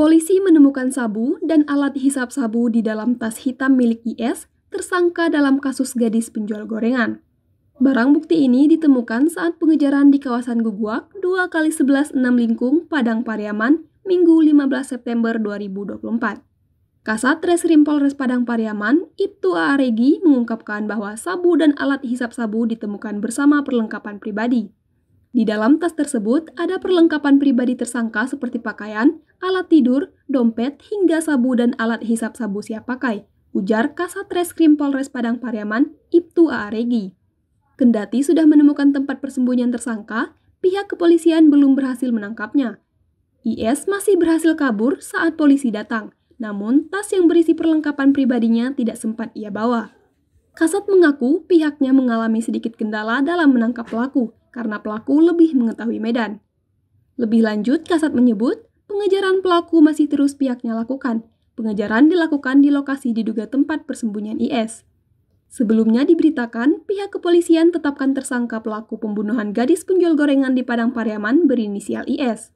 Polisi menemukan sabu dan alat hisap sabu di dalam tas hitam milik IS tersangka dalam kasus gadis penjual gorengan. Barang bukti ini ditemukan saat pengejaran di kawasan Guguak 2 kali 11 6 Lingkung, Padang Pariaman, Minggu 15 September 2024. Kasat Reskrim Polres Padang Pariaman, Ibtu Aaregi mengungkapkan bahwa sabu dan alat hisap sabu ditemukan bersama perlengkapan pribadi. Di dalam tas tersebut ada perlengkapan pribadi tersangka seperti pakaian, alat tidur, dompet, hingga sabu dan alat hisap sabu siap pakai, ujar Kasat Reskrim Polres Padang Pariaman, Ibtu Aaregi. Kendati sudah menemukan tempat persembunyian tersangka, pihak kepolisian belum berhasil menangkapnya. IS masih berhasil kabur saat polisi datang, namun tas yang berisi perlengkapan pribadinya tidak sempat ia bawa. Kasat mengaku pihaknya mengalami sedikit kendala dalam menangkap pelaku, karena pelaku lebih mengetahui medan. Lebih lanjut, Kasat menyebut pengejaran pelaku masih terus pihaknya lakukan. Pengejaran dilakukan di lokasi diduga tempat persembunyian IS. Sebelumnya diberitakan, pihak kepolisian tetapkan tersangka pelaku pembunuhan gadis penjual gorengan di Padang Pariaman berinisial IS.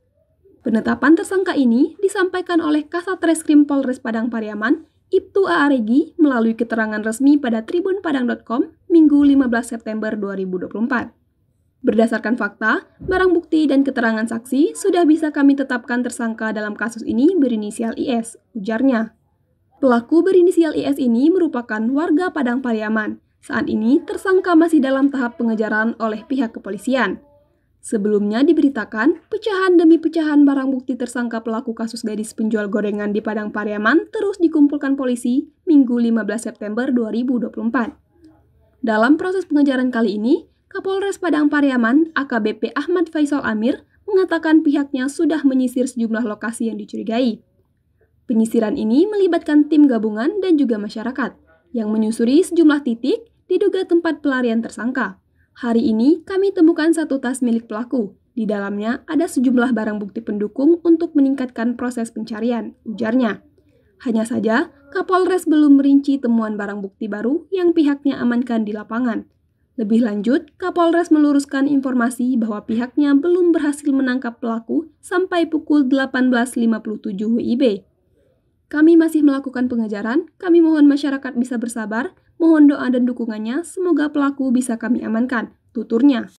Penetapan tersangka ini disampaikan oleh Kasat Reskrim Polres Padang Pariaman, Iptu Aaregi, melalui keterangan resmi pada tribunpadang.com Minggu 15 September 2024. Berdasarkan fakta, barang bukti dan keterangan saksi sudah bisa kami tetapkan tersangka dalam kasus ini berinisial IS, ujarnya. Pelaku berinisial IS ini merupakan warga Padang Pariaman. Saat ini tersangka masih dalam tahap pengejaran oleh pihak kepolisian. Sebelumnya diberitakan, pecahan demi pecahan barang bukti tersangka pelaku kasus gadis penjual gorengan di Padang Pariaman terus dikumpulkan polisi Minggu 15 September 2024. Dalam proses pengejaran kali ini, Kapolres Padang Pariaman, AKBP Ahmad Faisal Amir, mengatakan pihaknya sudah menyisir sejumlah lokasi yang dicurigai. Penyisiran ini melibatkan tim gabungan dan juga masyarakat yang menyusuri sejumlah titik diduga tempat pelarian tersangka. Hari ini kami temukan satu tas milik pelaku. Di dalamnya ada sejumlah barang bukti pendukung untuk meningkatkan proses pencarian, ujarnya. Hanya saja, Kapolres belum merinci temuan barang bukti baru yang pihaknya amankan di lapangan. Lebih lanjut, Kapolres meluruskan informasi bahwa pihaknya belum berhasil menangkap pelaku sampai pukul 18.57 WIB. Kami masih melakukan pengejaran, kami mohon masyarakat bisa bersabar, mohon doa dan dukungannya, semoga pelaku bisa kami amankan, tuturnya.